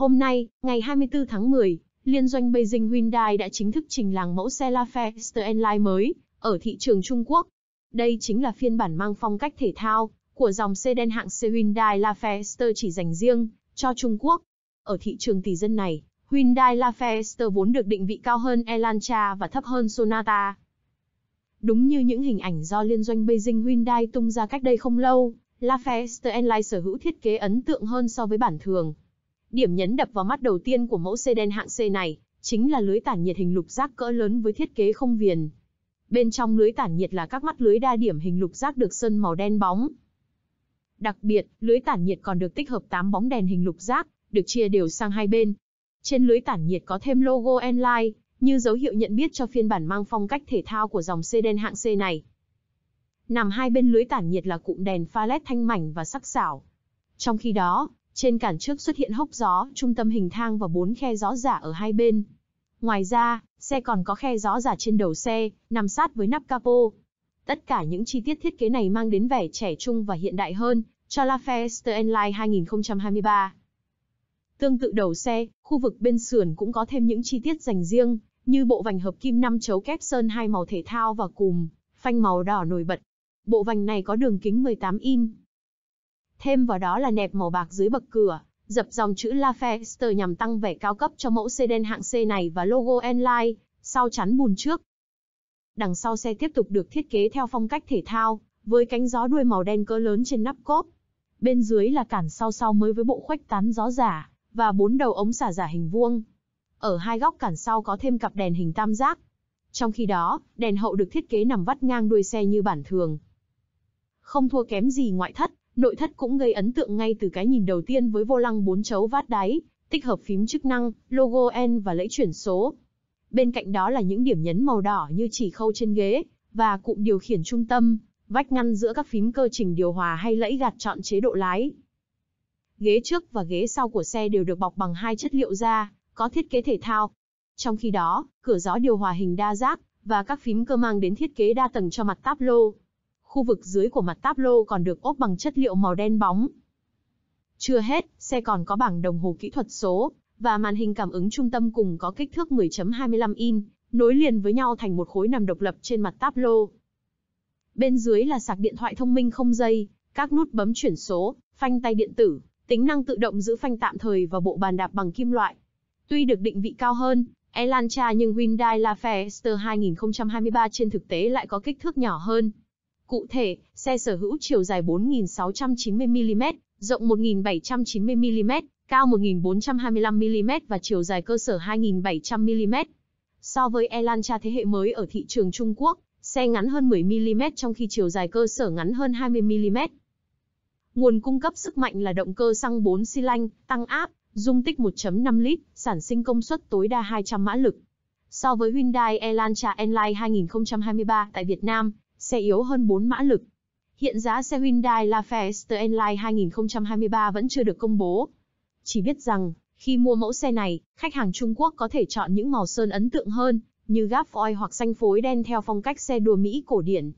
Hôm nay, ngày 24 tháng 10, liên doanh Beijing Hyundai đã chính thức trình làng mẫu xe La Fester mới ở thị trường Trung Quốc. Đây chính là phiên bản mang phong cách thể thao của dòng xe sedan hạng xe Hyundai La chỉ dành riêng cho Trung Quốc. Ở thị trường tỷ dân này, Hyundai La vốn được định vị cao hơn Elantra và thấp hơn Sonata. Đúng như những hình ảnh do liên doanh Beijing Hyundai tung ra cách đây không lâu, La Fester sở hữu thiết kế ấn tượng hơn so với bản thường. Điểm nhấn đập vào mắt đầu tiên của mẫu xe đen hạng C này, chính là lưới tản nhiệt hình lục giác cỡ lớn với thiết kế không viền. Bên trong lưới tản nhiệt là các mắt lưới đa điểm hình lục giác được sơn màu đen bóng. Đặc biệt, lưới tản nhiệt còn được tích hợp 8 bóng đèn hình lục giác, được chia đều sang hai bên. Trên lưới tản nhiệt có thêm logo Enline, như dấu hiệu nhận biết cho phiên bản mang phong cách thể thao của dòng xe đen hạng C này. Nằm hai bên lưới tản nhiệt là cụm đèn pha LED thanh mảnh và sắc sảo. Trong khi đó, trên cản trước xuất hiện hốc gió, trung tâm hình thang và bốn khe gió giả ở hai bên. Ngoài ra, xe còn có khe gió giả trên đầu xe, nằm sát với nắp capo. Tất cả những chi tiết thiết kế này mang đến vẻ trẻ trung và hiện đại hơn cho La Feste 2023. Tương tự đầu xe, khu vực bên sườn cũng có thêm những chi tiết dành riêng, như bộ vành hợp kim 5 chấu kép sơn hai màu thể thao và cùm, phanh màu đỏ nổi bật. Bộ vành này có đường kính 18 in, Thêm vào đó là nẹp màu bạc dưới bậc cửa, dập dòng chữ La Fester nhằm tăng vẻ cao cấp cho mẫu sedan hạng C này và logo n sau chắn bùn trước. Đằng sau xe tiếp tục được thiết kế theo phong cách thể thao, với cánh gió đuôi màu đen cỡ lớn trên nắp cốp. Bên dưới là cản sau sau mới với bộ khuếch tán gió giả, và bốn đầu ống xả giả hình vuông. Ở hai góc cản sau có thêm cặp đèn hình tam giác. Trong khi đó, đèn hậu được thiết kế nằm vắt ngang đuôi xe như bản thường. Không thua kém gì ngoại thất, Nội thất cũng gây ấn tượng ngay từ cái nhìn đầu tiên với vô lăng bốn chấu vát đáy, tích hợp phím chức năng, logo N và lẫy chuyển số. Bên cạnh đó là những điểm nhấn màu đỏ như chỉ khâu trên ghế và cụm điều khiển trung tâm, vách ngăn giữa các phím cơ chỉnh điều hòa hay lẫy gạt chọn chế độ lái. Ghế trước và ghế sau của xe đều được bọc bằng hai chất liệu da, có thiết kế thể thao. Trong khi đó, cửa gió điều hòa hình đa giác và các phím cơ mang đến thiết kế đa tầng cho mặt táp lô khu vực dưới của mặt táp lô còn được ốp bằng chất liệu màu đen bóng. Chưa hết, xe còn có bảng đồng hồ kỹ thuật số và màn hình cảm ứng trung tâm cùng có kích thước 10.25 in, nối liền với nhau thành một khối nằm độc lập trên mặt táp lô. Bên dưới là sạc điện thoại thông minh không dây, các nút bấm chuyển số, phanh tay điện tử, tính năng tự động giữ phanh tạm thời và bộ bàn đạp bằng kim loại. Tuy được định vị cao hơn, Elantra nhưng Hyundai La 2023 trên thực tế lại có kích thước nhỏ hơn. Cụ thể, xe sở hữu chiều dài 4.690mm, rộng 1.790mm, cao 1.425mm và chiều dài cơ sở 2.700mm. So với Elantra thế hệ mới ở thị trường Trung Quốc, xe ngắn hơn 10mm trong khi chiều dài cơ sở ngắn hơn 20mm. Nguồn cung cấp sức mạnh là động cơ xăng 4 xi lanh, tăng áp, dung tích 1.5 lít, sản sinh công suất tối đa 200 mã lực. So với Hyundai Elantra Enline 2023 tại Việt Nam, xe yếu hơn 4 mã lực. Hiện giá xe Hyundai La Fiesta Enline 2023 vẫn chưa được công bố. Chỉ biết rằng, khi mua mẫu xe này, khách hàng Trung Quốc có thể chọn những màu sơn ấn tượng hơn, như gáp voi hoặc xanh phối đen theo phong cách xe đua Mỹ cổ điển.